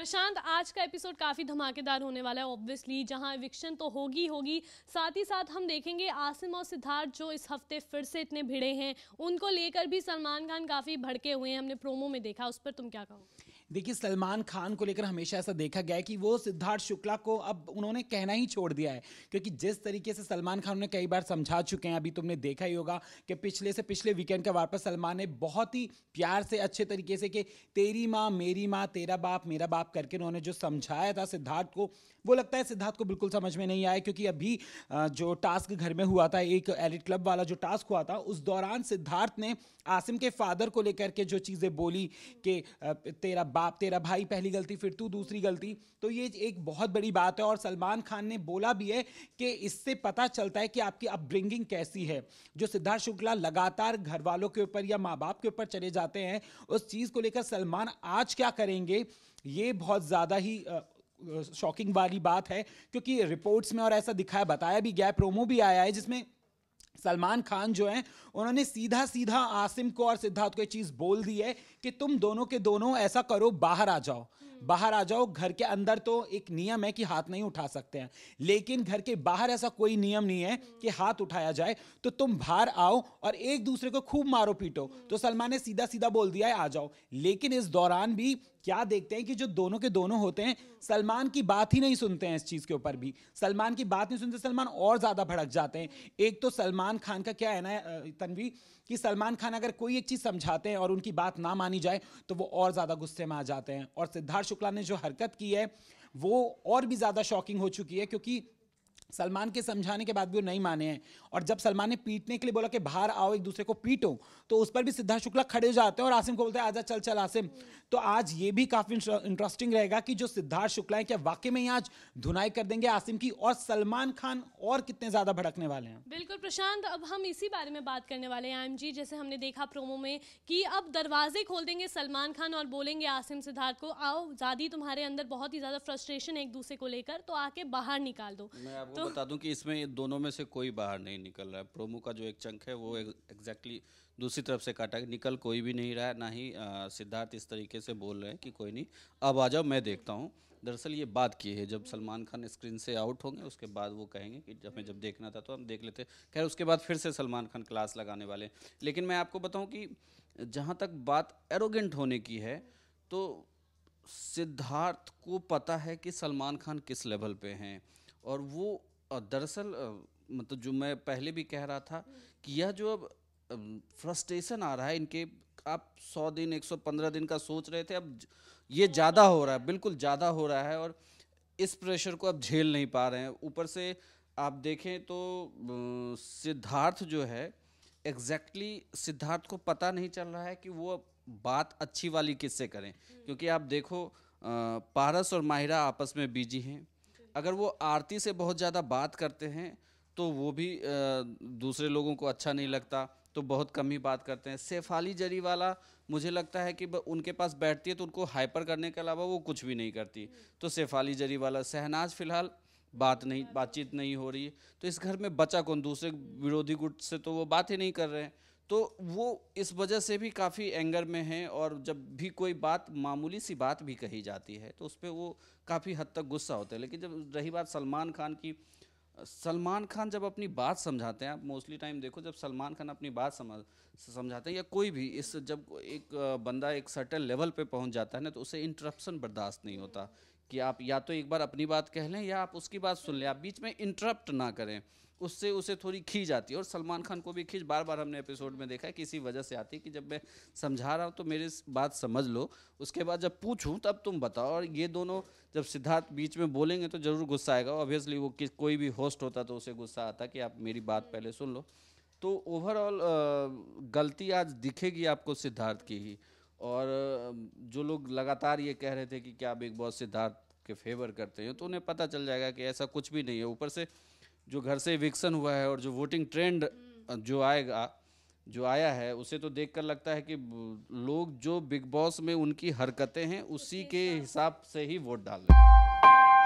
प्रशांत आज का एपिसोड काफ़ी धमाकेदार होने वाला है ऑब्वियसली जहां एविक्शन तो होगी होगी साथ ही साथ हम देखेंगे आसिम और सिद्धार्थ जो इस हफ्ते फिर से इतने भिड़े हैं उनको लेकर भी सलमान खान काफ़ी भड़के हुए हैं हमने प्रोमो में देखा उस पर तुम क्या कहो देखिए सलमान खान को लेकर हमेशा ऐसा देखा गया है कि वो सिद्धार्थ शुक्ला को अब उन्होंने कहना ही छोड़ दिया है क्योंकि जिस तरीके से सलमान खान उन्हें कई बार समझा चुके हैं अभी तुमने देखा ही होगा कि पिछले से पिछले वीकेंड का वापस सलमान ने बहुत ही प्यार से अच्छे तरीके से कि तेरी माँ मेरी माँ तेरा बाप मेरा बाप करके उन्होंने जो समझाया था सिद्धार्थ को वो लगता है सिद्धार्थ को बिल्कुल समझ में नहीं आया क्योंकि अभी जो टास्क घर में हुआ था एक एलिट क्लब वाला जो टास्क हुआ था उस दौरान सिद्धार्थ ने आसिम के फादर को लेकर के जो चीज़ें बोली कि तेरा बाप तेरा भाई पहली गलती फिर तू दूसरी गलती तो ये एक बहुत बड़ी बात है और सलमान खान ने बोला भी है कि इससे पता चलता है कि आपकी अपब्रिंगिंग कैसी है जो सिद्धार्थ शुक्ला लगातार घर वालों के ऊपर या माँ बाप के ऊपर चले जाते हैं उस चीज़ को लेकर सलमान आज क्या करेंगे ये बहुत ज़्यादा ही शॉकिंग वाली बात है क्योंकि रिपोर्ट्स में और ऐसा दिखाया बताया भी गया प्रोमो भी आया है जिसमें सलमान खान जो हैं उन्होंने सीधा सीधा आसिम को और सिद्धार्थ को ये चीज़ बोल दी है कि तुम दोनों के दोनों ऐसा करो बाहर आ जाओ बाहर आ जाओ घर के अंदर तो एक नियम है कि हाथ नहीं उठा सकते हैं लेकिन घर के बाहर ऐसा कोई नियम नहीं है कि हाथ उठाया जाए तो तुम बाहर आओ और एक दूसरे को खूब मारो पीटो तो सलमान ने सीधा सीधा बोल दिया है आ जाओ लेकिन इस दौरान भी क्या देखते हैं कि जो दोनों के दोनों होते हैं सलमान की बात ही नहीं सुनते हैं इस चीज़ के ऊपर भी सलमान की बात नहीं सुनते सलमान और ज़्यादा भड़क जाते हैं एक तो सलमान खान का क्या है ना तनवी कि सलमान खान अगर कोई एक चीज़ समझाते हैं और उनकी बात ना मानी जाए तो वो और ज़्यादा गुस्से में आ जाते हैं और सिद्धार्थ शुक्ला ने जो हरकत की है वो और भी ज़्यादा शॉकिंग हो चुकी है क्योंकि सलमान के समझाने के बाद भी वो नहीं माने हैं और जब सलमान ने पीटने के लिए बोला कि बाहर आओ एक दूसरे को पीटो तो उस पर भी सिद्धार्थ शुक्ला खड़े हो जाते हैं और आसिम को बोलते हैं आजा चल चल आसिम तो आज ये भी काफ़ी इंटरेस्टिंग रहेगा कि जो सिद्धार्थ शुक्ला है क्या वाकई में आज धुनाई कर देंगे आसिम की और सलमान खान और कितने ज़्यादा भड़कने वाले हैं बिल्कुल प्रशांत अब हम इसी बारे में बात करने वाले हैं एम जैसे हमने देखा प्रोमो में कि अब दरवाजे खोल देंगे सलमान खान और बोलेंगे आसिम सिद्धार्थ को आओ जादी तुम्हारे अंदर बहुत ही ज़्यादा फ्रस्ट्रेशन है एक दूसरे को लेकर तो आके बाहर निकाल दो तो बता दूं कि इसमें दोनों में से कोई बाहर नहीं निकल रहा है प्रोमो का जो एक चंक है वो एग्जैक्टली दूसरी तरफ से काटा निकल कोई भी नहीं रहा है ना ही सिद्धार्थ इस तरीके से बोल रहे हैं कि कोई नहीं अब आ जाओ मैं देखता हूँ दरअसल ये बात की है जब सलमान खान स्क्रीन से आउट होंगे उसके बाद वो कहेंगे कि जब हमें जब देखना था तो हम देख लेते खैर उसके बाद फिर से सलमान खान क्लास लगाने वाले लेकिन मैं आपको बताऊँ कि जहाँ तक बात एरोगेंट होने की है तो सिद्धार्थ को पता है कि सलमान खान किस लेवल पे हैं और वो और दरअसल मतलब जो मैं पहले भी कह रहा था कि यह जो अब फ्रस्ट्रेशन आ रहा है इनके आप 100 दिन 115 दिन का सोच रहे थे अब ये ज़्यादा हो रहा है बिल्कुल ज़्यादा हो रहा है और इस प्रेशर को अब झेल नहीं पा रहे हैं ऊपर से आप देखें तो सिद्धार्थ जो है एग्जैक्टली exactly सिद्धार्थ को पता नहीं चल रहा है कि वो बात अच्छी वाली किससे करें क्योंकि आप देखो पारस और माहिरा आपस में बिजी हैं अगर वो आरती से बहुत ज़्यादा बात करते हैं तो वो भी दूसरे लोगों को अच्छा नहीं लगता तो बहुत कम ही बात करते हैं सेफाली जरी वाला मुझे लगता है कि उनके पास बैठती है तो उनको हाइपर करने के अलावा वो कुछ भी नहीं करती तो सेफाली जरी वाला सहनाज फिलहाल बात नहीं बातचीत नहीं हो रही तो इस घर में बचा कौन दूसरे विरोधी गुट से तो वो बात ही नहीं कर रहे हैं तो वो इस वजह से भी काफ़ी एंगर में हैं और जब भी कोई बात मामूली सी बात भी कही जाती है तो उस पर वो काफ़ी हद तक गुस्सा होता है लेकिन जब रही बात सलमान खान की सलमान खान जब अपनी बात समझाते हैं आप मोस्टली टाइम देखो जब सलमान खान अपनी बात समझ समझाते हैं या कोई भी इस जब एक बंदा एक सर्टन लेवल पे पहुंच जाता है ना तो उसे इंटरप्शन बर्दाश्त नहीं होता कि आप या तो एक बार अपनी बात कह लें या आप उसकी बात सुन लें आप बीच में इंटरप्ट ना करें उससे उसे थोड़ी खींच आती है और सलमान खान को भी खींच बार बार हमने एपिसोड में देखा है किसी वजह से आती है कि जब मैं समझा रहा हूँ तो मेरी बात समझ लो उसके बाद जब पूछूँ तब तुम बताओ और ये दोनों जब सिद्धार्थ बीच में बोलेंगे तो ज़रूर गुस्सा आएगा ऑब्वियसली वो किस कोई भी होस्ट होता तो उसे गुस्सा आता कि आप मेरी बात हम्म। पहले सुन लो तो ओवरऑल गलती आज दिखेगी आपको सिद्धार्थ की ही और जो लोग लगातार ये कह रहे थे कि क्या बिग बॉस सिद्धार्थ के फेवर करते हैं तो उन्हें पता चल जाएगा कि ऐसा कुछ भी नहीं है ऊपर से जो घर से विकसन हुआ है और जो वोटिंग ट्रेंड हम्म। जो आएगा जो आया है उसे तो देखकर लगता है कि लोग जो बिग बॉस में उनकी हरकतें हैं उसी के हिसाब से ही वोट डाल रहे हैं